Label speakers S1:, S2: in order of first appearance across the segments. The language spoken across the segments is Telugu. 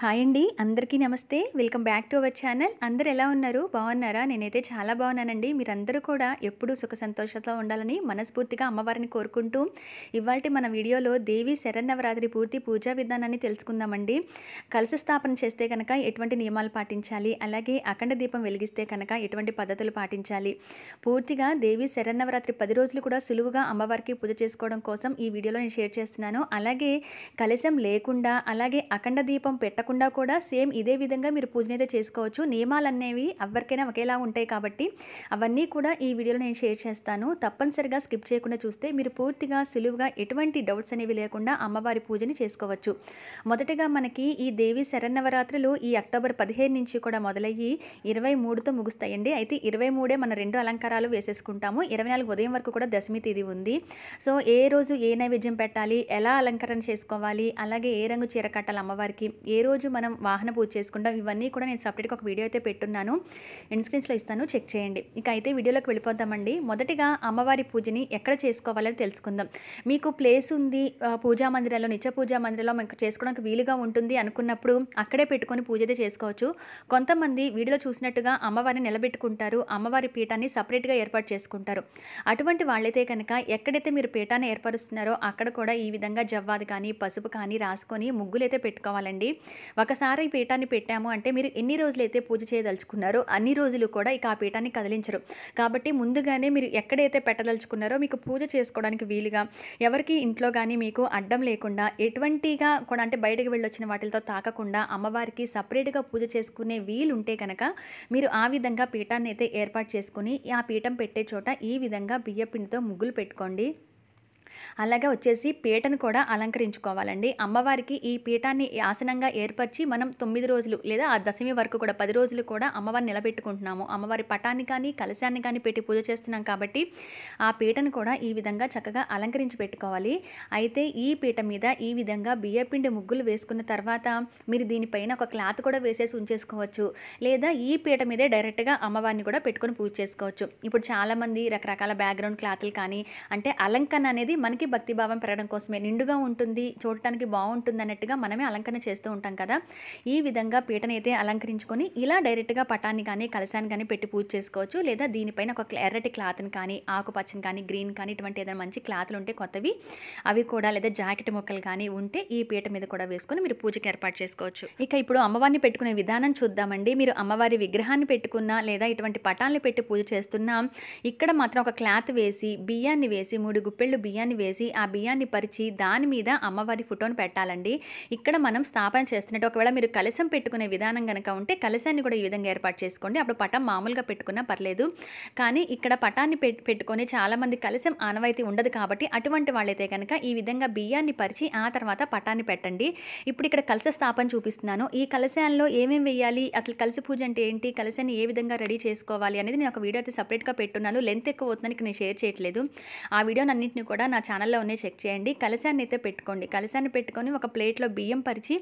S1: హాయ్ అండి అందరికీ నమస్తే welcome back to our channel అందరు ఎలా ఉన్నారు బాగున్నారా నేనైతే చాలా బాగున్నానండి మీరందరూ కూడా ఎప్పుడూ సుఖ సంతోషంతో ఉండాలని మనస్ఫూర్తిగా అమ్మవారిని కోరుకుంటూ ఇవాళ మన వీడియోలో దేవి శరన్నవరాత్రి పూర్తి పూజా విధానాన్ని తెలుసుకుందామండి కలశ స్థాపన చేస్తే కనుక ఎటువంటి నియమాలు పాటించాలి అలాగే అఖండ దీపం వెలిగిస్తే కనుక ఎటువంటి పద్ధతులు పాటించాలి పూర్తిగా దేవి శరన్నవరాత్రి పది రోజులు కూడా సులువుగా అమ్మవారికి పూజ చేసుకోవడం కోసం ఈ వీడియోలో నేను షేర్ చేస్తున్నాను అలాగే కలశం లేకుండా అలాగే అఖండ దీపం పెట్ట కాకుండా కూడా సేమ్ ఇదే విధంగా మీరు పూజనైతే చేసుకోవచ్చు నియమాలు అనేవి ఎవరికైనా ఒకేలా ఉంటాయి కాబట్టి అవన్నీ కూడా ఈ వీడియోలో నేను షేర్ చేస్తాను తప్పనిసరిగా స్కిప్ చేయకుండా చూస్తే మీరు పూర్తిగా సులువుగా ఎటువంటి డౌట్స్ అనేవి లేకుండా అమ్మవారి పూజని చేసుకోవచ్చు మొదటగా మనకి ఈ దేవి శరన్నవరాత్రులు ఈ అక్టోబర్ పదిహేను నుంచి కూడా మొదలయ్యి ఇరవై మూడుతో ముగుస్తాయండి అయితే ఇరవై మూడే మన రెండు అలంకారాలు వేసేసుకుంటాము ఇరవై నాలుగు ఉదయం వరకు కూడా దశమి తిది ఉంది సో ఏ రోజు ఏ నైవేద్యం పెట్టాలి ఎలా అలంకరణ చేసుకోవాలి అలాగే ఏ రంగు చీర కట్టాలి అమ్మవారికి ఏ రోజు రోజు మనం వాహన పూజ చేసుకుంటాం ఇవన్నీ కూడా నేను సపరేట్గా ఒక వీడియో అయితే పెట్టున్నాను ఎండ్ స్క్రీన్స్లో ఇస్తాను చెక్ చేయండి ఇక అయితే వీడియోలోకి వెళ్ళిపోతామండి మొదటిగా అమ్మవారి పూజని ఎక్కడ చేసుకోవాలని తెలుసుకుందాం మీకు ప్లేస్ ఉంది పూజా మందిరాల్లో నిత్య పూజా మందిరాల్లో మీకు చేసుకోవడానికి వీలుగా ఉంటుంది అనుకున్నప్పుడు అక్కడే పెట్టుకొని పూజ అయితే చేసుకోవచ్చు కొంతమంది వీడియోలో చూసినట్టుగా అమ్మవారిని నిలబెట్టుకుంటారు అమ్మవారి పీఠాన్ని సపరేట్గా ఏర్పాటు చేసుకుంటారు అటువంటి వాళ్ళైతే కనుక ఎక్కడైతే మీరు పీఠాన్ని ఏర్పరుస్తున్నారో అక్కడ కూడా ఈ విధంగా జవ్వాది కానీ పసుపు కానీ రాసుకొని ముగ్గులైతే పెట్టుకోవాలండి ఒకసారి ఈ పీఠాన్ని పెట్టాము అంటే మీరు ఎన్ని రోజులైతే పూజ చేయదలుచుకున్నారో అన్ని రోజులు కూడా ఇక ఆ పీఠాన్ని కదిలించరు కాబట్టి ముందుగానే మీరు ఎక్కడైతే పెట్టదలుచుకున్నారో మీకు పూజ చేసుకోవడానికి వీలుగా ఎవరికి ఇంట్లో కానీ మీకు అడ్డం లేకుండా ఎటువంటిగా కూడా అంటే బయటకు వెళ్ళొచ్చిన వాటితో తాకకుండా అమ్మవారికి సపరేట్గా పూజ చేసుకునే వీలుంటే కనుక మీరు ఆ విధంగా పీఠాన్ని అయితే ఏర్పాటు చేసుకుని ఆ పీఠం పెట్టే చోట ఈ విధంగా బియ్యపిండితో ముగ్గులు పెట్టుకోండి అలాగే వచ్చేసి పీటను కూడా అలంకరించుకోవాలండి అమ్మవారికి ఈ పీఠాన్ని ఆసనంగా ఏర్పరిచి మనం తొమ్మిది రోజులు లేదా ఆ దశమి వరకు కూడా పది రోజులు కూడా అమ్మవారిని నిలబెట్టుకుంటున్నాము అమ్మవారి పటాన్ని కానీ కలశాన్ని కానీ పెట్టి పూజ చేస్తున్నాం కాబట్టి ఆ పీటను కూడా ఈ విధంగా చక్కగా అలంకరించి పెట్టుకోవాలి అయితే ఈ పీట మీద ఈ విధంగా బియ్యపిండి ముగ్గులు వేసుకున్న తర్వాత మీరు దీనిపైన ఒక క్లాత్ కూడా వేసేసి ఉంచేసుకోవచ్చు లేదా ఈ పీట మీదే డైరెక్ట్గా అమ్మవారిని కూడా పెట్టుకొని పూజ చేసుకోవచ్చు ఇప్పుడు చాలామంది రకరకాల బ్యాక్గ్రౌండ్ క్లాత్లు కానీ అంటే అలంకరణ అనేది మనకి మనకి భక్తిభావం పెరగడం కోసమే నిండుగా ఉంటుంది చూడటానికి బాగుంటుంది అన్నట్టుగా మనమే అలంకరణ చేస్తూ ఉంటాం కదా ఈ విధంగా పీటనైతే అలంకరించుకొని ఇలా డైరెక్ట్గా పటాన్ని కానీ కలశాన్ని కానీ పెట్టి పూజ చేసుకోవచ్చు లేదా దీనిపైన ఒక ఎర్రటి క్లాత్ని కానీ ఆకుపచ్చని కానీ గ్రీన్ కానీ ఇటువంటి ఏదైనా మంచి క్లాత్లు ఉంటే కొత్తవి అవి కూడా లేదా జాకెట్ ముక్కలు కానీ ఉంటే ఈ పీట మీద కూడా వేసుకొని మీరు పూజకి ఏర్పాటు చేసుకోవచ్చు ఇక ఇప్పుడు అమ్మవారిని పెట్టుకునే విధానం చూద్దామండి మీరు అమ్మవారి విగ్రహాన్ని పెట్టుకున్నా లేదా ఇటువంటి పటాన్ని పెట్టి పూజ చేస్తున్నా ఇక్కడ మాత్రం ఒక క్లాత్ వేసి బియ్యాన్ని వేసి మూడు గుప్పెళ్ళు బియ్యాన్ని వేసి చేసి ఆ బియ్యాన్ని పరిచి దాని మీద అమ్మవారి ఫోటోను పెట్టాలండి ఇక్కడ మనం స్థాపన చేస్తున్నట్టు ఒకవేళ మీరు కలశం పెట్టుకునే విధానం కనుక ఉంటే కలశాన్ని కూడా ఈ విధంగా ఏర్పాటు చేసుకోండి అప్పుడు పటం మామూలుగా పెట్టుకున్నా పర్లేదు కానీ ఇక్కడ పటాన్ని పెట్టుకొని చాలామంది కలశం ఆనవాయితీ ఉండదు కాబట్టి అటువంటి వాళ్ళైతే కనుక ఈ విధంగా బియ్యాన్ని పరిచి ఆ తర్వాత పటాన్ని పెట్టండి ఇప్పుడు ఇక్కడ కలశ స్థాపన చూపిస్తున్నాను ఈ కలశాల్లో ఏమేమి వేయాలి అసలు కలిసి పూజ అంటే ఏంటి కలశాన్ని ఏ విధంగా రెడీ చేసుకోవాలి అనేది నేను ఒక వీడియో అయితే సపరేట్గా పెట్టున్నాను లెంత్ ఎక్కువ అవుతుందని నేను షేర్ చేయట్లేదు ఆ వీడియోని అన్నింటినీ కూడా నా ఛానల్ ఛానల్లో ఉన్నాయి చెక్ చేయండి కలశాన్ని అయితే పెట్టుకోండి కలశాన్ని పెట్టుకొని ఒక ప్లేట్లో బియ్యం పరిచి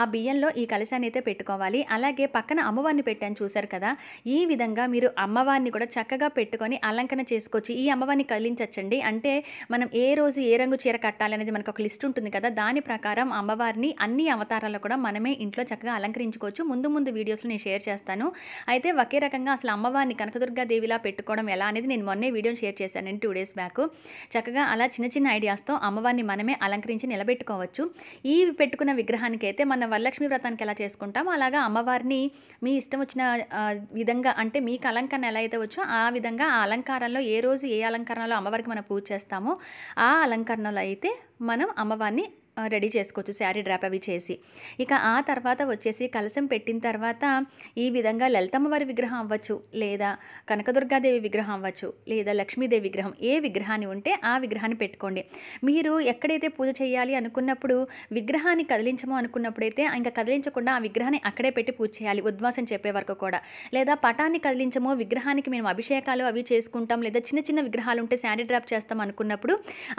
S1: ఆ బియ్యంలో ఈ కలశాన్ని అయితే పెట్టుకోవాలి అలాగే పక్కన అమ్మవారిని పెట్టాను చూశారు కదా ఈ విధంగా మీరు అమ్మవారిని కూడా చక్కగా పెట్టుకొని అలంకరణ చేసుకోవచ్చు ఈ అమ్మవారిని కలించచ్చండి అంటే మనం ఏ రోజు ఏ రంగు చీర కట్టాలనేది మనకు ఒక లిస్ట్ ఉంటుంది కదా దాని ప్రకారం అమ్మవారిని అన్ని అవతారాలు కూడా మనమే ఇంట్లో చక్కగా అలంకరించుకోవచ్చు ముందు ముందు వీడియోస్లో నేను షేర్ చేస్తాను అయితే ఒకే రకంగా అసలు అమ్మవారిని దేవిలా పెట్టుకోవడం ఎలా అనేది నేను మొన్నే వీడియో షేర్ చేశాను టూ డేస్ బ్యాక్ చక్కగా అలా చిన్న చిన్న ఐడియాస్తో అమ్మవారిని మనమే అలంకరించి నిలబెట్టుకోవచ్చు ఈ పెట్టుకున్న విగ్రహానికి అయితే మన వరలక్ష్మి వ్రతానికి ఎలా చేసుకుంటామో అలాగా అమ్మవారిని మీ ఇష్టం వచ్చిన విధంగా అంటే మీకు అలంకరణ ఎలా అయితే వచ్చో ఆ విధంగా ఆ అలంకారంలో ఏ రోజు ఏ అలంకరణలో అమ్మవారికి మనం పూజ చేస్తామో ఆ అలంకరణలో అయితే మనం అమ్మవారిని రెడీ చేసుకోవచ్చు శారీ డ్రాప్ అవి చేసి ఇక ఆ తర్వాత వచ్చేసి కలశం పెట్టిన తర్వాత ఈ విధంగా లలితమ్మవారి విగ్రహం అవ్వచ్చు లేదా కనకదుర్గాదేవి విగ్రహం అవ్వచ్చు లేదా లక్ష్మీదేవి విగ్రహం ఏ విగ్రహాన్ని ఉంటే ఆ విగ్రహాన్ని పెట్టుకోండి మీరు ఎక్కడైతే పూజ చేయాలి అనుకున్నప్పుడు విగ్రహాన్ని కదిలించము అనుకున్నప్పుడైతే ఇంకా కదిలించకుండా ఆ విగ్రహాన్ని అక్కడే పెట్టి పూజ చేయాలి ఉద్వాసం చెప్పే వరకు కూడా లేదా పటాన్ని కదిలించము విగ్రహానికి మేము అభిషేకాలు అవి చేసుకుంటాం లేదా చిన్న చిన్న విగ్రహాలు ఉంటే శారీ డ్రాప్ చేస్తాం అనుకున్నప్పుడు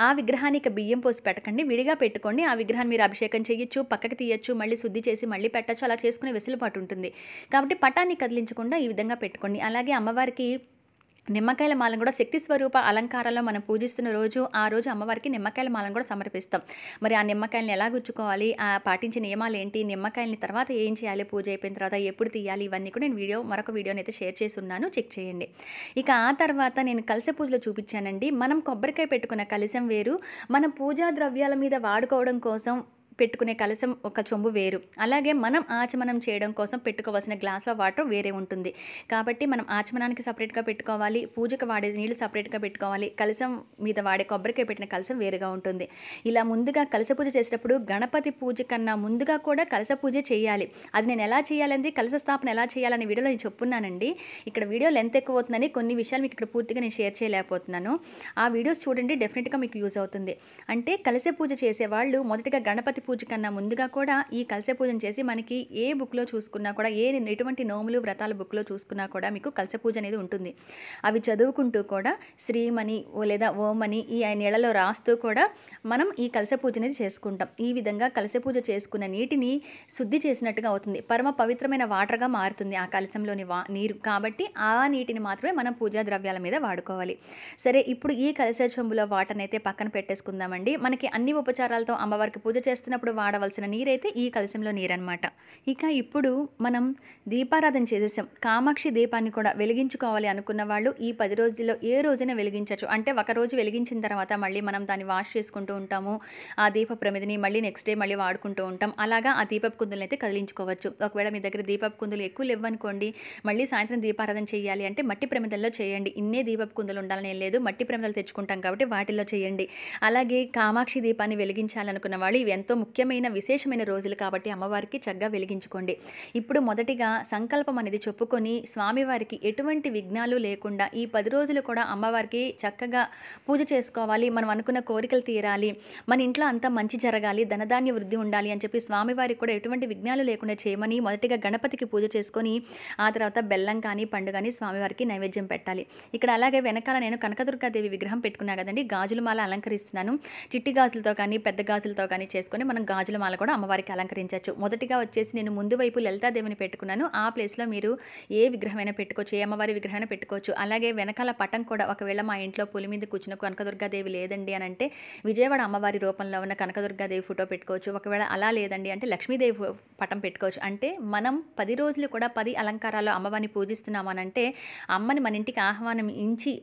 S1: ఆ విగ్రహానికి బియ్యం పోసి పెట్టకండి విడిగా పెట్టుకోండి ఆ విగ్రహాన్ని మీరు అభిషేకం చేయొచ్చు పక్కకి తీయచ్చు మళ్ళీ శుద్ధి చేసి మళ్ళీ పెట్టచ్చు అలా చేసుకునే వెసులుబాటు ఉంటుంది కాబట్టి పటాన్ని కదిలించకుండా ఈ విధంగా పెట్టుకోండి అలాగే అమ్మవారికి నిమ్మకాయల మాలను కూడా శక్తి స్వరూప అలంకారాల్లో మనం పూజిస్తున్న రోజు ఆ రోజు అమ్మవారికి నిమ్మకాయల మాలను కూడా సమర్పిస్తాం మరి ఆ నిమ్మకాయలను ఎలా గుచ్చుకోవాలి ఆ పాటించే నియమాలు ఏంటి నిమ్మకాయలని తర్వాత ఏం చేయాలి పూజ అయిపోయిన తర్వాత ఎప్పుడు తీయాలి ఇవన్నీ కూడా నేను వీడియో మరొక వీడియోని అయితే షేర్ చేసి ఉన్నాను చెక్ చేయండి ఇక ఆ తర్వాత నేను కలస పూజలో చూపించానండి మనం కొబ్బరికాయ పెట్టుకున్న కలిసం వేరు మన పూజా ద్రవ్యాల మీద వాడుకోవడం కోసం పెట్టుకునే కలసం ఒక చొంబు వేరు అలాగే మనం ఆచమనం చేయడం కోసం పెట్టుకోవాల్సిన గ్లాసుల వాటర్ వేరే ఉంటుంది కాబట్టి మనం ఆచమనానికి సపరేట్గా పెట్టుకోవాలి పూజకు వాడే నీళ్లు సపరేట్గా పెట్టుకోవాలి కలసం మీద వాడే కొబ్బరికాయ పెట్టిన కలసం వేరుగా ఉంటుంది ఇలా ముందుగా కలస పూజ చేసేటప్పుడు గణపతి పూజ కన్నా ముందుగా కూడా కలస పూజ చేయాలి అది నేను ఎలా చేయాలంది కలస స్థాపన ఎలా చేయాలనే వీడియోలో నేను చెప్పున్నానండి ఇక్కడ వీడియో లెంత్ ఎక్కువ అవుతుందని కొన్ని విషయాలు మీకు ఇక్కడ పూర్తిగా నేను షేర్ చేయలేకపోతున్నాను ఆ వీడియోస్ చూడండి డెఫినెట్గా మీకు యూజ్ అవుతుంది అంటే కలస పూజ చేసేవాళ్ళు మొదటగా గణపతి బృహస్పతి పూజ కన్నా ముందుగా కూడా ఈ కలస పూజను చేసి మనకి ఏ బుక్లో చూసుకున్నా కూడా ఏ ఎటువంటి నోములు వ్రతాల బుక్లో చూసుకున్నా కూడా మీకు కలస పూజ అనేది ఉంటుంది అవి చదువుకుంటూ కూడా ఓ లేదా ఓమని ఈ నీళ్ళలో రాస్తూ కూడా మనం ఈ కలస పూజ అనేది చేసుకుంటాం ఈ విధంగా కలస పూజ చేసుకున్న నీటిని శుద్ధి చేసినట్టుగా అవుతుంది పరమ పవిత్రమైన వాటర్గా మారుతుంది ఆ కలసంలోని వా నీరు కాబట్టి ఆ నీటిని మాత్రమే మనం పూజా ద్రవ్యాల మీద వాడుకోవాలి సరే ఇప్పుడు ఈ కలస చెంబులో వాటర్ని అయితే పక్కన పెట్టేసుకుందామండి మనకి అన్ని ఉపచారాలతో అమ్మవారికి పూజ చేస్తున్నాం చేసినప్పుడు వాడవలసిన నీరైతే ఈ కలశంలో నీరనమాట ఇక ఇప్పుడు మనం దీపారాధన చేసేసాం కామాక్షి దీపాన్ని కూడా వెలిగించుకోవాలి అనుకున్న వాళ్ళు ఈ పది రోజుల్లో ఏ రోజైనా వెలిగించవచ్చు అంటే ఒక రోజు వెలిగించిన తర్వాత మళ్ళీ మనం దాన్ని వాష్ చేసుకుంటూ ఉంటాము ఆ దీప ప్రమిదిని మళ్ళీ నెక్స్ట్ డే మళ్ళీ వాడుకుంటూ ఉంటాం అలాగా ఆ దీపపు కుందులను అయితే కదిలించుకోవచ్చు ఒకవేళ మీ దగ్గర దీపపు కుందులు ఎక్కువ లేవనుకోండి మళ్ళీ సాయంత్రం దీపారాధన చేయాలి అంటే మట్టి ప్రమిదల్లో చేయండి ఇన్నే దీపపు కుందులు ఉండాలని లేదు మట్టి ప్రమిదలు తెచ్చుకుంటాం కాబట్టి వాటిల్లో చేయండి అలాగే కామాక్షి దీపాన్ని వెలిగించాలనుకున్న వాళ్ళు ఇవి ఎంతో ముఖ్యమైన విశేషమైన రోజులు కాబట్టి అమ్మవారికి చక్కగా వెలిగించుకోండి ఇప్పుడు మొదటిగా సంకల్పం అనేది చెప్పుకొని స్వామివారికి ఎటువంటి విఘ్నాలు లేకుండా ఈ పది రోజులు కూడా అమ్మవారికి చక్కగా పూజ చేసుకోవాలి మనం అనుకున్న కోరికలు తీరాలి మన ఇంట్లో అంతా మంచి జరగాలి ధనధాన్య వృద్ధి ఉండాలి అని చెప్పి స్వామివారికి కూడా ఎటువంటి విఘ్నాలు లేకుండా చేయమని మొదటిగా గణపతికి పూజ చేసుకొని ఆ తర్వాత బెల్లం కానీ పండు కానీ స్వామివారికి నైవేద్యం పెట్టాలి ఇక్కడ అలాగే వెనకాల నేను కనకదుర్గాదేవి విగ్రహం పెట్టుకున్నా కదండి గాజులు మాల అలంకరిస్తున్నాను చిట్టి గాజులతో కానీ పెద్ద గాజులతో కానీ చేసుకొని మనం గాజుల మాల కూడా అమ్మవారికి అలంకరించవచ్చు మొదటిగా వచ్చేసి నేను ముందు వైపు లలితాదేవిని పెట్టుకున్నాను ఆ ప్లేస్లో మీరు ఏ విగ్రహమైనా పెట్టుకోవచ్చు ఏ అమ్మవారి విగ్రహమైనా పెట్టుకోవచ్చు అలాగే వెనకాల పటం కూడా ఒకవేళ మా ఇంట్లో పులి మీద కూర్చున్న కనకదుర్గాదేవి లేదండి అని అంటే విజయవాడ అమ్మవారి రూపంలో ఉన్న కనకదుర్గాదేవి ఫోటో పెట్టుకోవచ్చు ఒకవేళ అలా లేదండి అంటే లక్ష్మీదేవి పటం పెట్టుకోవచ్చు అంటే మనం పది రోజులు కూడా పది అలంకారాలు అమ్మవారిని పూజిస్తున్నామనంటే అమ్మని మన ఇంటికి ఆహ్వానం ఇంచి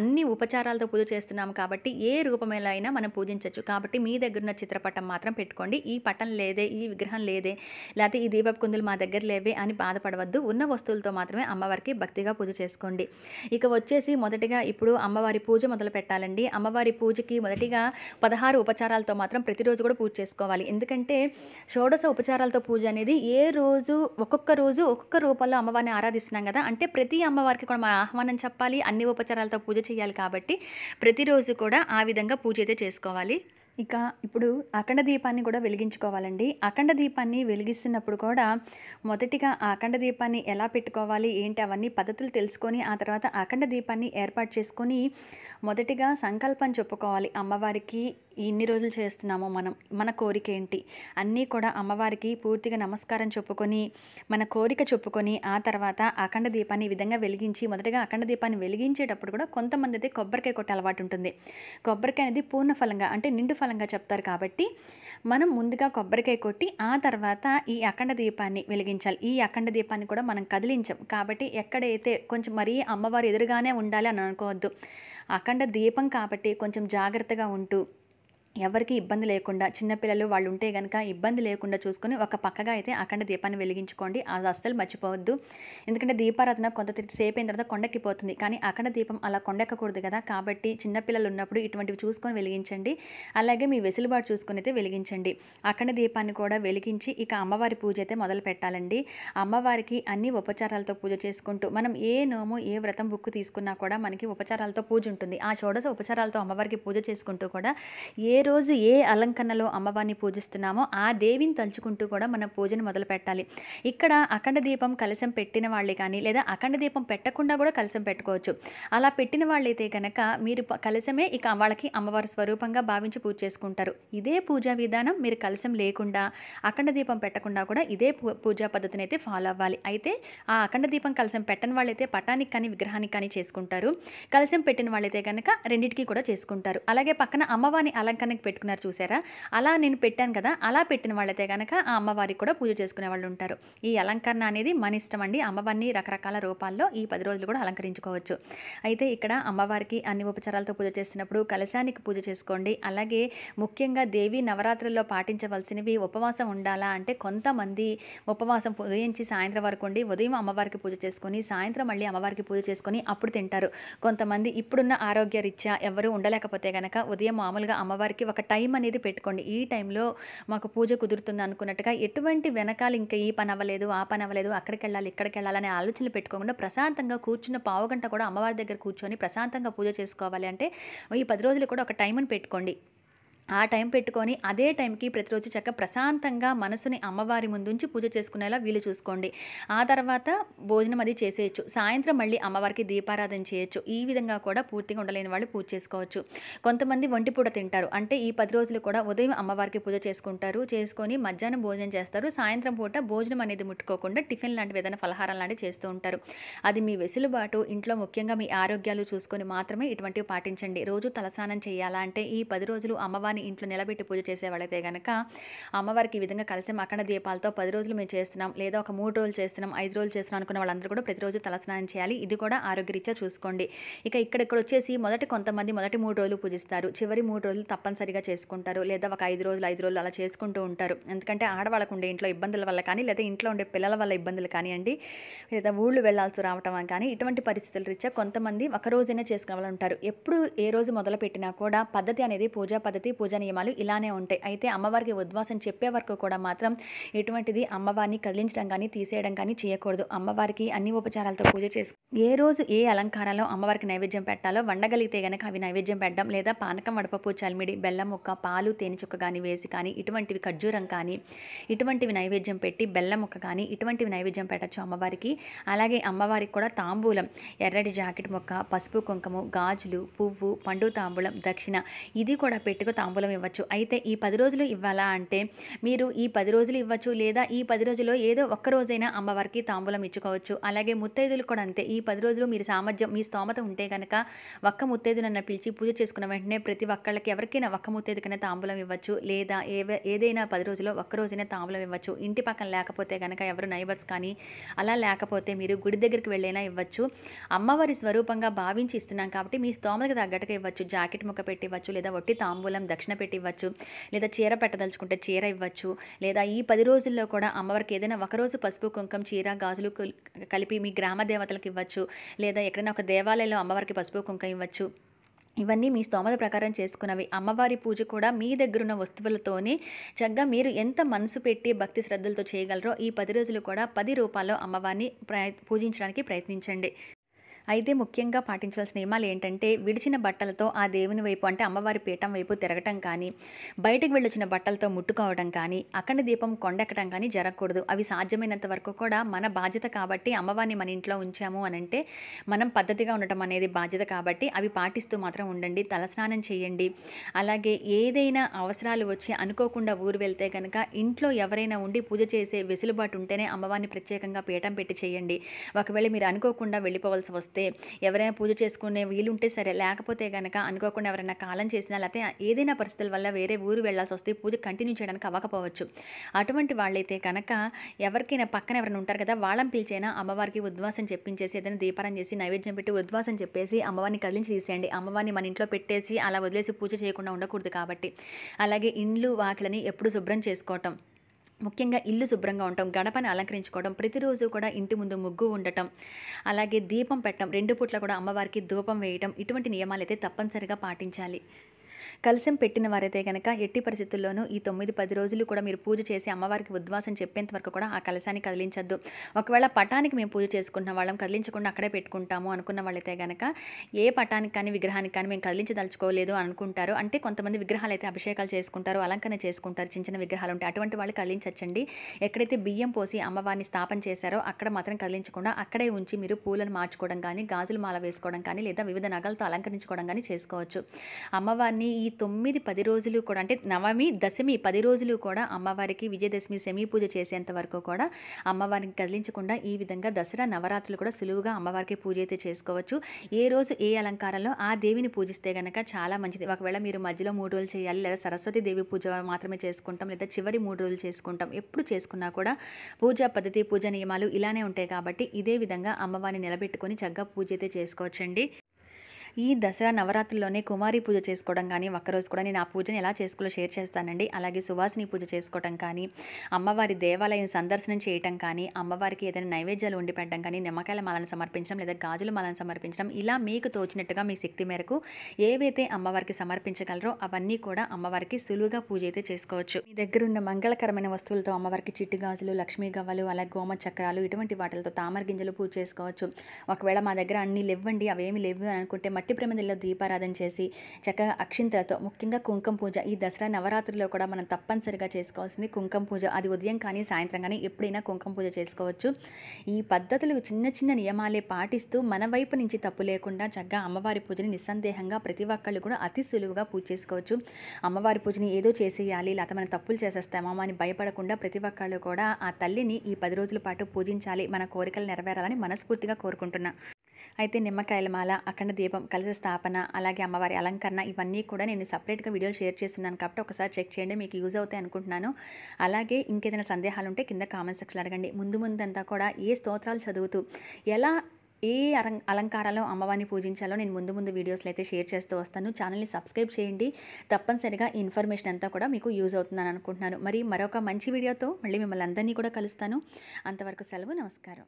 S1: అన్ని ఉపచారాలతో పూజ చేస్తున్నాము కాబట్టి ఏ రూపమేలా అయినా మనం పూజించవచ్చు కాబట్టి మీ దగ్గర ఉన్న చిత్రపటం మాత్రం పెట్టుకోవచ్చు పెట్టుకోండి ఈ పటం లేదే ఈ విగ్రహం లేదే లేకపోతే ఈ దీపపు కుందులు మా దగ్గర లేవే అని బాధపడవద్దు ఉన్న వస్తువులతో మాత్రమే అమ్మవారికి భక్తిగా పూజ చేసుకోండి ఇక వచ్చేసి మొదటిగా ఇప్పుడు అమ్మవారి పూజ మొదలు పెట్టాలండి అమ్మవారి పూజకి మొదటిగా పదహారు ఉపచారాలతో మాత్రం ప్రతిరోజు కూడా పూజ చేసుకోవాలి ఎందుకంటే షోడశ ఉపచారాలతో పూజ అనేది ఏ రోజు ఒక్కొక్క రోజు ఒక్కొక్క రూపంలో అమ్మవారిని ఆరాధిస్తున్నాం కదా అంటే ప్రతి అమ్మవారికి కూడా మా ఆహ్వానం చెప్పాలి అన్ని ఉపచారాలతో పూజ చేయాలి కాబట్టి ప్రతిరోజు కూడా ఆ విధంగా పూజ అయితే చేసుకోవాలి ఇక ఇప్పుడు అఖండ దీపాన్ని కూడా వెలిగించుకోవాలండి అఖండ దీపాన్ని వెలిగిస్తున్నప్పుడు కూడా మొదటిగా ఆ అఖండ దీపాన్ని ఎలా పెట్టుకోవాలి ఏంటి అవన్నీ పద్ధతులు తెలుసుకొని ఆ తర్వాత అఖండ దీపాన్ని ఏర్పాటు చేసుకొని మొదటిగా సంకల్పం చెప్పుకోవాలి అమ్మవారికి ఇన్ని రోజులు చేస్తున్నామో మనం మన కోరిక ఏంటి అన్నీ కూడా అమ్మవారికి పూర్తిగా నమస్కారం చెప్పుకొని మన కోరిక చెప్పుకొని ఆ తర్వాత అఖండ దీపాన్ని ఈ విధంగా వెలిగించి మొదటగా అఖండ దీపాన్ని వెలిగించేటప్పుడు కూడా కొంతమంది అయితే కొబ్బరికాయ కొట్టే అలవాటు ఉంటుంది కొబ్బరికాయ అనేది పూర్ణ ఫలంగా అంటే నిండు ఫలంగా చెప్తారు కాబట్టి మనం ముందుగా కొబ్బరికాయ కొట్టి ఆ తర్వాత ఈ అఖండ దీపాన్ని వెలిగించాలి ఈ అఖండ దీపాన్ని కూడా మనం కదిలించాం కాబట్టి ఎక్కడైతే కొంచెం మరీ అమ్మవారు ఎదురుగానే ఉండాలి అని అనుకోవద్దు అఖండ దీపం కాబట్టి కొంచెం జాగ్రత్తగా ఉంటూ ఎవరికి ఇబ్బంది లేకుండా చిన్నపిల్లలు వాళ్ళు ఉంటే కనుక ఇబ్బంది లేకుండా చూసుకొని ఒక పక్కగా అయితే అఖండ దీపాన్ని వెలిగించుకోండి అది అస్సలు మర్చిపోవద్దు ఎందుకంటే దీపారాధన కొంత సేపు అయిన తర్వాత కొండకి పోతుంది కానీ అఖండ దీపం అలా కొండెక్కకూడదు కదా కాబట్టి చిన్నపిల్లలు ఉన్నప్పుడు ఇటువంటివి చూసుకొని వెలిగించండి అలాగే మీ వెసులుబాటు చూసుకొని అయితే వెలిగించండి అఖండ దీపాన్ని కూడా వెలిగించి ఇక అమ్మవారి పూజ అయితే మొదలు పెట్టాలండి అమ్మవారికి అన్ని ఉపచారాలతో పూజ చేసుకుంటూ మనం ఏ నోము ఏ వ్రతం బుక్ తీసుకున్నా కూడా మనకి ఉపచారాలతో పూజ ఉంటుంది ఆ షోడస ఉపచారాలతో అమ్మవారికి పూజ చేసుకుంటూ కూడా ఏ రోజు ఏ అలంకరణలో అమ్మవారిని పూజిస్తున్నామో ఆ దేవిని తలుచుకుంటూ కూడా మనం పూజను మొదలు పెట్టాలి ఇక్కడ అఖండ దీపం కలసం పెట్టిన వాళ్ళే కానీ లేదా అఖండ దీపం పెట్టకుండా కూడా కలశం పెట్టుకోవచ్చు అలా పెట్టిన వాళ్ళైతే కనుక మీరు కలసమే ఇక వాళ్ళకి అమ్మవారి స్వరూపంగా భావించి పూజ చేసుకుంటారు ఇదే పూజా విధానం మీరు కలసం లేకుండా అఖండ దీపం పెట్టకుండా కూడా ఇదే పూజా పద్ధతిని అయితే ఫాలో అవ్వాలి అయితే ఆ అఖండ దీపం కలసం పెట్టని వాళ్ళైతే పటానికి కానీ విగ్రహానికి కానీ చేసుకుంటారు కలసం పెట్టిన వాళ్ళైతే కనుక రెండింటికి కూడా చేసుకుంటారు అలాగే పక్కన అమ్మవారిని అలంకరణ మీద పెట్టుకున్నారు చూసారా అలా నేను పెట్టాను కదా అలా పెట్టిన వాళ్ళైతే కనుక ఆ అమ్మవారికి కూడా పూజ చేసుకునే వాళ్ళు ఉంటారు ఈ అలంకరణ అనేది మన ఇష్టం అండి అమ్మవారిని రకరకాల రూపాల్లో ఈ పది రోజులు కూడా అలంకరించుకోవచ్చు అయితే ఇక్కడ అమ్మవారికి అన్ని ఉపచారాలతో పూజ చేసినప్పుడు కలశానికి పూజ చేసుకోండి అలాగే ముఖ్యంగా దేవి నవరాత్రుల్లో పాటించవలసినవి ఉపవాసం ఉండాలా అంటే కొంతమంది ఉపవాసం ఉదయించి సాయంత్రం వరకు ఉండి ఉదయం అమ్మవారికి పూజ చేసుకొని సాయంత్రం మళ్ళీ అమ్మవారికి పూజ చేసుకొని అప్పుడు తింటారు కొంతమంది ఇప్పుడున్న ఆరోగ్య రీత్యా ఎవరు ఉండలేకపోతే కనుక ఉదయం మామూలుగా అమ్మవారికి ఒక టైం అనేది పెట్టుకోండి ఈ టైంలో మాకు పూజ కుదురుతుంది అనుకున్నట్టుగా ఎటువంటి వెనకాల ఇంకా ఈ పని అవ్వలేదు ఆ పని అవ్వలేదు అక్కడికి వెళ్ళాలి ఇక్కడికి వెళ్ళాలనే ఆలోచనలు పెట్టుకోకుండా ప్రశాంతంగా కూర్చున్న పావుగంట కూడా అమ్మవారి దగ్గర కూర్చొని ప్రశాంతంగా పూజ చేసుకోవాలి అంటే ఈ పది రోజులు కూడా ఒక టైంని పెట్టుకోండి ఆ టైం పెట్టుకొని అదే టైంకి ప్రతిరోజు చక్క ప్రశాంతంగా మనసుని అమ్మవారి ముందుంచి పూజ చేసుకునేలా వీలు చూసుకోండి ఆ తర్వాత భోజనం అది చేసేయచ్చు సాయంత్రం మళ్ళీ అమ్మవారికి దీపారాధన చేయొచ్చు ఈ విధంగా కూడా పూర్తిగా ఉండలేని వాళ్ళు పూజ చేసుకోవచ్చు కొంతమంది పూట తింటారు అంటే ఈ పది రోజులు కూడా ఉదయం అమ్మవారికి పూజ చేసుకుంటారు చేసుకొని మధ్యాహ్నం భోజనం చేస్తారు సాయంత్రం పూట భోజనం అనేది ముట్టుకోకుండా టిఫిన్ లాంటివి ఏదైనా ఫలహారం లాంటివి చేస్తూ ఉంటారు అది మీ వెసులుబాటు ఇంట్లో ముఖ్యంగా మీ ఆరోగ్యాలు చూసుకొని మాత్రమే ఇటువంటివి పాటించండి రోజు తలస్నానం చేయాలా అంటే ఈ పది రోజులు అమ్మవారి కానీ ఇంట్లో నిలబెట్టి పూజ చేసేవాళ్ళైతే కనుక అమ్మవారికి ఈ విధంగా కలిసి అఖండ దీపాలతో పది రోజులు మేము చేస్తున్నాం లేదా ఒక మూడు రోజులు చేస్తున్నాం ఐదు రోజులు చేస్తున్నాం అనుకున్న వాళ్ళందరూ కూడా ప్రతిరోజు తలస్నానం చేయాలి ఇది కూడా ఆరోగ్యరీత్యా చూసుకోండి ఇక ఇక్కడ ఇక్కడ వచ్చేసి మొదటి కొంతమంది మొదటి మూడు రోజులు పూజిస్తారు చివరి మూడు రోజులు తప్పనిసరిగా చేసుకుంటారు లేదా ఒక ఐదు రోజులు ఐదు రోజులు అలా చేసుకుంటూ ఉంటారు ఎందుకంటే ఆడవాళ్ళకు ఉండే ఇంట్లో ఇబ్బందుల వల్ల కానీ లేదా ఇంట్లో ఉండే పిల్లల వల్ల ఇబ్బందులు కానివ్వండి లేదా ఊళ్ళు వెళ్లాల్సి రావటం కానీ ఇటువంటి పరిస్థితుల రీత్యా కొంతమంది ఒక రోజైనా చేసుకునే వాళ్ళు ఉంటారు ఎప్పుడు ఏ రోజు మొదలు పెట్టినా కూడా పద్ధతి అనేది పూజా పద్ధతి పూజ పూజ నియమాలు ఇలానే ఉంటాయి అయితే అమ్మవారికి ఉద్వాసం చెప్పే వరకు కూడా మాత్రం ఎటువంటిది అమ్మవారిని కదిలించడం కానీ తీసేయడం కానీ చేయకూడదు అమ్మవారికి అన్ని ఉపచారాలతో పూజ చేసు ఏ రోజు ఏ అలంకారాల్లో అమ్మవారికి నైవేద్యం పెట్టాలో వండగలిగితే గనక అవి నైవేద్యం పెట్టడం లేదా పానకం వడపప్పు చల్మిడి బెల్లం ముక్క పాలు తేనెచుక్క కానీ వేసి కానీ ఇటువంటివి ఖర్జూరం కానీ ఇటువంటివి నైవేద్యం పెట్టి బెల్లం ముక్క కానీ ఇటువంటివి నైవేద్యం పెట్టచ్చు అమ్మవారికి అలాగే అమ్మవారికి కూడా తాంబూలం ఎర్రటి జాకెట్ ముక్క పసుపు కుంకుమ గాజులు పువ్వు పండు తాంబూలం దక్షిణ ఇది కూడా పెట్టుకు తాంబూలం తాంబూలం ఇవ్వచ్చు అయితే ఈ పది రోజులు ఇవ్వాలా అంటే మీరు ఈ పది రోజులు ఇవ్వచ్చు లేదా ఈ పది రోజుల్లో ఏదో ఒక్క రోజైనా అమ్మవారికి తాంబూలం ఇచ్చుకోవచ్చు అలాగే ముత్తైదులు కూడా అంతే ఈ పది రోజులు మీరు సామర్థ్యం మీ స్తోమత ఉంటే కనుక ఒక్క ముత్తైదునన్న పిలిచి పూజ చేసుకున్న వెంటనే ప్రతి ఒక్కళ్ళకి ఎవరికైనా ఒక్క ముత్తైదుకైనా తాంబూలం ఇవ్వచ్చు లేదా ఏదైనా పది రోజుల్లో ఒక్క రోజైనా తాంబూలం ఇవ్వచ్చు ఇంటి పక్కన లేకపోతే కనుక ఎవరు నైబర్స్ కానీ అలా లేకపోతే మీరు గుడి దగ్గరికి వెళ్ళైనా ఇవ్వచ్చు అమ్మవారి స్వరూపంగా భావించి ఇస్తున్నాం కాబట్టి మీ స్తోమతకు తగ్గట్టుగా ఇవ్వచ్చు జాకెట్ ముక్క పెట్టి ఇవ్వచ్చు లేదా ఒట్టి తాంబూలం దక్షిణ దక్షిణ పెట్టి ఇవ్వచ్చు లేదా చీర పెట్టదలుచుకుంటే చీర ఇవ్వచ్చు లేదా ఈ పది రోజుల్లో కూడా అమ్మవారికి ఏదైనా ఒకరోజు పసుపు కుంకం చీర గాజులు కలిపి మీ గ్రామ దేవతలకు ఇవ్వచ్చు లేదా ఎక్కడైనా ఒక దేవాలయంలో అమ్మవారికి పసుపు కుంకం ఇవ్వచ్చు ఇవన్నీ మీ స్తోమత ప్రకారం చేసుకున్నవి అమ్మవారి పూజ కూడా మీ దగ్గరున్న వస్తువులతోనే చక్కగా మీరు ఎంత మనసు పెట్టి భక్తి శ్రద్ధలతో చేయగలరో ఈ పది రోజులు కూడా పది రూపాల్లో అమ్మవారిని ప్రయ పూజించడానికి ప్రయత్నించండి అయితే ముఖ్యంగా పాటించాల్సిన నియమాలు ఏంటంటే విడిచిన బట్టలతో ఆ దేవుని వైపు అంటే అమ్మవారి పీఠం వైపు తిరగటం కానీ బయటకు వెళ్ళొచ్చిన బట్టలతో ముట్టుకోవడం కానీ అఖండ దీపం కొండెక్కడం కానీ జరగకూడదు అవి సాధ్యమైనంత వరకు కూడా మన బాధ్యత కాబట్టి అమ్మవారిని మన ఇంట్లో ఉంచాము అని అంటే మనం పద్ధతిగా ఉండటం అనేది బాధ్యత కాబట్టి అవి పాటిస్తూ మాత్రం ఉండండి తలస్నానం చేయండి అలాగే ఏదైనా అవసరాలు వచ్చి అనుకోకుండా ఊరు వెళ్తే కనుక ఇంట్లో ఎవరైనా ఉండి పూజ చేసే వెసులుబాటు ఉంటేనే అమ్మవారిని ప్రత్యేకంగా పీఠం పెట్టి చేయండి ఒకవేళ మీరు అనుకోకుండా వెళ్ళిపోవాల్సి వస్తే వస్తే ఎవరైనా పూజ చేసుకునే వీలుంటే సరే లేకపోతే కనుక అనుకోకుండా ఎవరైనా కాలం చేసినా లేకపోతే ఏదైనా పరిస్థితుల వల్ల వేరే ఊరు వెళ్లాల్సి వస్తే పూజ కంటిన్యూ చేయడానికి అవ్వకపోవచ్చు అటువంటి వాళ్ళైతే కనుక ఎవరికైనా పక్కన ఎవరైనా ఉంటారు కదా వాళ్ళని పిలిచైనా అమ్మవారికి ఉద్వాసం చెప్పించేసి ఏదైనా దీపారం చేసి నైవేద్యం పెట్టి ఉద్వాసం చెప్పేసి అమ్మవారిని కదిలించి తీసేయండి అమ్మవారిని మన ఇంట్లో పెట్టేసి అలా వదిలేసి పూజ చేయకుండా ఉండకూడదు కాబట్టి అలాగే ఇండ్లు వాకిలని ఎప్పుడు శుభ్రం చేసుకోవటం ముఖ్యంగా ఇల్లు శుభ్రంగా ఉండటం గడపని అలంకరించుకోవడం ప్రతిరోజు కూడా ఇంటి ముందు ముగ్గు ఉండటం అలాగే దీపం పెట్టడం రెండు పూట్ల కూడా అమ్మవారికి ధూపం వేయటం ఇటువంటి నియమాలు అయితే తప్పనిసరిగా పాటించాలి కలశం పెట్టిన వారైతే కనుక ఎట్టి పరిస్థితుల్లోనూ ఈ తొమ్మిది పది రోజులు కూడా మీరు పూజ చేసి అమ్మవారికి ఉద్వాసం చెప్పేంత వరకు కూడా ఆ కలశాన్ని కదిలించద్దు ఒకవేళ పటానికి మేము పూజ చేసుకుంటున్న వాళ్ళం కదిలించకుండా అక్కడే పెట్టుకుంటాము అనుకున్న వాళ్ళైతే కనుక ఏ పటానికి కానీ విగ్రహానికి కానీ మేము కదిలించదలుచుకోలేదు అనుకుంటారు అంటే కొంతమంది విగ్రహాలు అయితే అభిషేకాలు చేసుకుంటారు అలంకరణ చేసుకుంటారు చిన్న చిన్న విగ్రహాలు ఉంటాయి అటువంటి వాళ్ళు కదిలించచ్చండి ఎక్కడైతే బియ్యం పోసి అమ్మవారిని స్థాపన చేశారో అక్కడ మాత్రం కదిలించకుండా అక్కడే ఉంచి మీరు పూలను మార్చుకోవడం కానీ గాజులు మాల వేసుకోవడం కానీ లేదా వివిధ నగలతో అలంకరించుకోవడం కానీ చేసుకోవచ్చు అమ్మవారిని ఈ తొమ్మిది పది రోజులు కూడా అంటే నవమి దశమి పది రోజులు కూడా అమ్మవారికి విజయదశమి శమి పూజ చేసేంత వరకు కూడా అమ్మవారిని కదిలించకుండా ఈ విధంగా దసరా నవరాత్రులు కూడా సులువుగా అమ్మవారికి పూజ అయితే చేసుకోవచ్చు ఏ రోజు ఏ అలంకారంలో ఆ దేవిని పూజిస్తే కనుక చాలా మంచిది ఒకవేళ మీరు మధ్యలో మూడు రోజులు చేయాలి లేదా సరస్వతి దేవి పూజ మాత్రమే చేసుకుంటాం లేదా చివరి మూడు రోజులు చేసుకుంటాం ఎప్పుడు చేసుకున్నా కూడా పూజా పద్ధతి పూజ నియమాలు ఇలానే ఉంటాయి కాబట్టి ఇదే విధంగా అమ్మవారిని నిలబెట్టుకొని చక్కగా పూజ అయితే చేసుకోవచ్చండి ఈ దసరా నవరాత్రుల్లోనే కుమారి పూజ చేసుకోవడం కానీ ఒక్కరోజు కూడా నేను ఆ పూజను ఎలా చేసుకోలో షేర్ చేస్తానండి అలాగే సువాసిని పూజ చేసుకోవటం కానీ అమ్మవారి దేవాలయం సందర్శనం చేయటం కానీ అమ్మవారికి ఏదైనా నైవేద్యాలు ఉండి పెట్టడం కానీ నిమ్మకాయల మాలను సమర్పించడం లేదా గాజుల మాలను సమర్పించడం ఇలా మీకు తోచినట్టుగా మీ శక్తి మేరకు ఏవైతే అమ్మవారికి సమర్పించగలరో అవన్నీ కూడా అమ్మవారికి సులువుగా పూజ అయితే చేసుకోవచ్చు మీ దగ్గర ఉన్న మంగళకరమైన వస్తువులతో అమ్మవారికి చిట్టు గాజులు లక్ష్మీ గవ్వలు అలాగే గోమ చక్రాలు ఇటువంటి వాటితో తామర గింజలు పూజ చేసుకోవచ్చు ఒకవేళ మా దగ్గర అన్ని లేవండి అవేమి లేవు అనుకుంటే మట్టి మట్టి ప్రమిదల్లో దీపారాధన చేసి చక్కగా అక్షింతలతో ముఖ్యంగా కుంకం పూజ ఈ దసరా నవరాత్రిలో కూడా మనం తప్పనిసరిగా చేసుకోవాల్సింది కుంకం పూజ అది ఉదయం కానీ సాయంత్రం కానీ ఎప్పుడైనా కుంకం పూజ చేసుకోవచ్చు ఈ పద్ధతులు చిన్న చిన్న నియమాలే పాటిస్తూ మన వైపు నుంచి తప్పు లేకుండా చక్కగా అమ్మవారి పూజని నిస్సందేహంగా ప్రతి ఒక్కళ్ళు కూడా అతి సులువుగా పూజ చేసుకోవచ్చు అమ్మవారి పూజని ఏదో చేసేయాలి లేకపోతే మనం తప్పులు చేసేస్తామో అని భయపడకుండా ప్రతి ఒక్కళ్ళు కూడా ఆ తల్లిని ఈ పది రోజుల పాటు పూజించాలి మన కోరికలు నెరవేరాలని మనస్ఫూర్తిగా కోరుకుంటున్నాను అయితే నిమ్మకాయల మాల అఖండ దీపం కలిసి స్థాపన అలాగే అమ్మవారి అలంకరణ ఇవన్నీ కూడా నేను సపరేట్గా వీడియోలు షేర్ చేస్తున్నాను కాబట్టి ఒకసారి చెక్ చేయండి మీకు యూజ్ అవుతాయి అనుకుంటున్నాను అలాగే ఇంకేదైనా సందేహాలు ఉంటే కింద కామెంట్ సెక్షన్ అడగండి ముందు ముందంతా కూడా ఏ స్తోత్రాలు చదువుతూ ఎలా ఏ అలం అలంకారాలు అమ్మవారిని పూజించాలో నేను ముందు ముందు వీడియోస్లో అయితే షేర్ చేస్తూ వస్తాను ఛానల్ని సబ్స్క్రైబ్ చేయండి తప్పనిసరిగా ఇన్ఫర్మేషన్ అంతా కూడా మీకు యూజ్ అవుతుందని అనుకుంటున్నాను మరి మరొక మంచి వీడియోతో మళ్ళీ మిమ్మల్ని అందరినీ కూడా కలుస్తాను అంతవరకు సెలవు నమస్కారం